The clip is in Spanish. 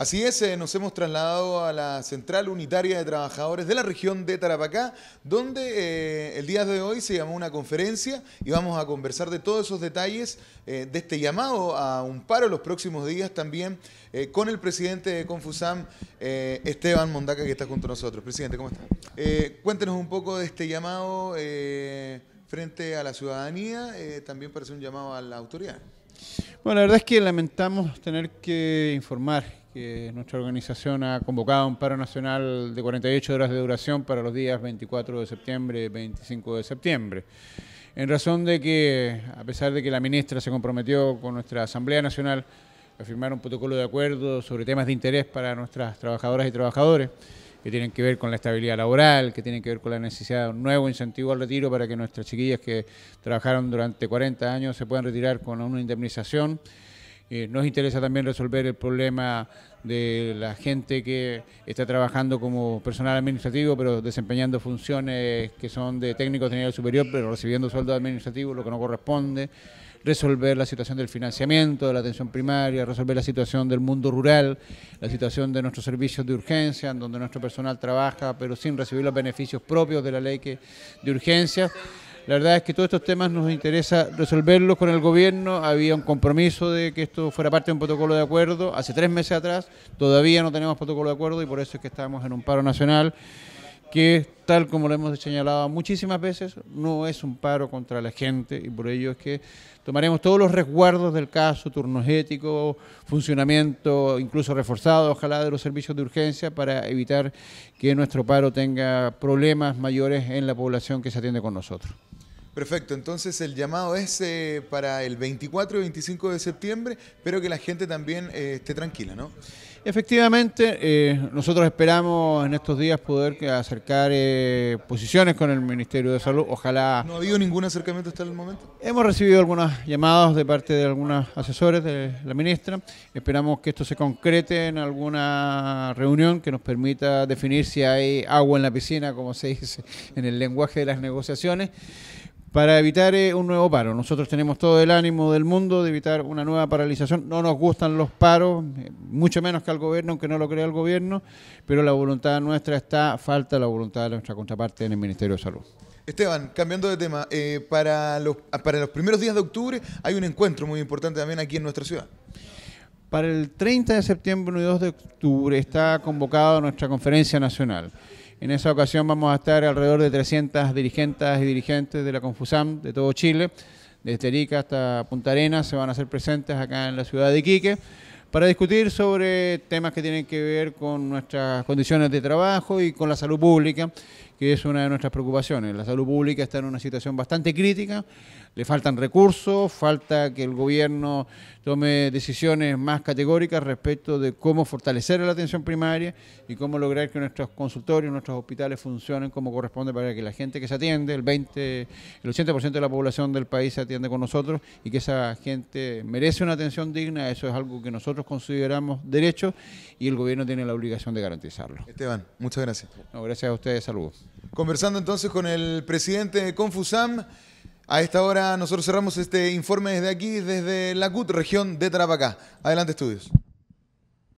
Así es, eh, nos hemos trasladado a la Central Unitaria de Trabajadores de la región de Tarapacá, donde eh, el día de hoy se llamó una conferencia y vamos a conversar de todos esos detalles eh, de este llamado a un paro los próximos días también con el presidente de Confusam, Esteban Mondaca, que está junto a nosotros. Presidente, ¿cómo está? cuéntenos un poco de este llamado frente a la ciudadanía, también parece un llamado a la autoridad. Bueno, la verdad es que lamentamos tener que informar que nuestra organización ha convocado un paro nacional de 48 horas de duración para los días 24 de septiembre y 25 de septiembre. En razón de que, a pesar de que la ministra se comprometió con nuestra Asamblea Nacional a firmar un protocolo de acuerdo sobre temas de interés para nuestras trabajadoras y trabajadores, que tienen que ver con la estabilidad laboral, que tienen que ver con la necesidad de un nuevo incentivo al retiro para que nuestras chiquillas que trabajaron durante 40 años se puedan retirar con una indemnización eh, nos interesa también resolver el problema de la gente que está trabajando como personal administrativo, pero desempeñando funciones que son de técnicos de nivel superior, pero recibiendo sueldo administrativo, lo que no corresponde. Resolver la situación del financiamiento, de la atención primaria, resolver la situación del mundo rural, la situación de nuestros servicios de urgencia, en donde nuestro personal trabaja, pero sin recibir los beneficios propios de la ley de urgencia. La verdad es que todos estos temas nos interesa resolverlos con el gobierno. Había un compromiso de que esto fuera parte de un protocolo de acuerdo. Hace tres meses atrás todavía no tenemos protocolo de acuerdo y por eso es que estamos en un paro nacional que tal como lo hemos señalado muchísimas veces, no es un paro contra la gente y por ello es que tomaremos todos los resguardos del caso, turnos éticos, funcionamiento incluso reforzado, ojalá, de los servicios de urgencia para evitar que nuestro paro tenga problemas mayores en la población que se atiende con nosotros. Perfecto, entonces el llamado es eh, para el 24 y 25 de septiembre, pero que la gente también eh, esté tranquila, ¿no? Efectivamente, eh, nosotros esperamos en estos días poder acercar eh, posiciones con el Ministerio de Salud. Ojalá. ¿No ha habido ningún acercamiento hasta el momento? Hemos recibido algunas llamadas de parte de algunos asesores de la ministra. Esperamos que esto se concrete en alguna reunión que nos permita definir si hay agua en la piscina, como se dice en el lenguaje de las negociaciones para evitar eh, un nuevo paro. Nosotros tenemos todo el ánimo del mundo de evitar una nueva paralización. No nos gustan los paros, eh, mucho menos que al gobierno, aunque no lo crea el gobierno, pero la voluntad nuestra está, falta la voluntad de nuestra contraparte en el Ministerio de Salud. Esteban, cambiando de tema, eh, para, ah, para los primeros días de octubre hay un encuentro muy importante también aquí en nuestra ciudad. Para el 30 de septiembre y 2 de octubre está convocada nuestra conferencia nacional. En esa ocasión vamos a estar alrededor de 300 dirigentes y dirigentes de la Confusam de todo Chile, desde Erika hasta Punta Arenas, se van a hacer presentes acá en la ciudad de Iquique para discutir sobre temas que tienen que ver con nuestras condiciones de trabajo y con la salud pública, que es una de nuestras preocupaciones. La salud pública está en una situación bastante crítica, le faltan recursos, falta que el gobierno tome decisiones más categóricas respecto de cómo fortalecer la atención primaria y cómo lograr que nuestros consultorios, nuestros hospitales funcionen como corresponde para que la gente que se atiende, el 20, el 80% de la población del país se atiende con nosotros y que esa gente merece una atención digna, eso es algo que nosotros consideramos derecho y el gobierno tiene la obligación de garantizarlo. Esteban, muchas gracias. gracias a ustedes, saludos. Conversando entonces con el presidente de Confusam, a esta hora nosotros cerramos este informe desde aquí, desde la CUT, región de Tarapacá. Adelante, estudios.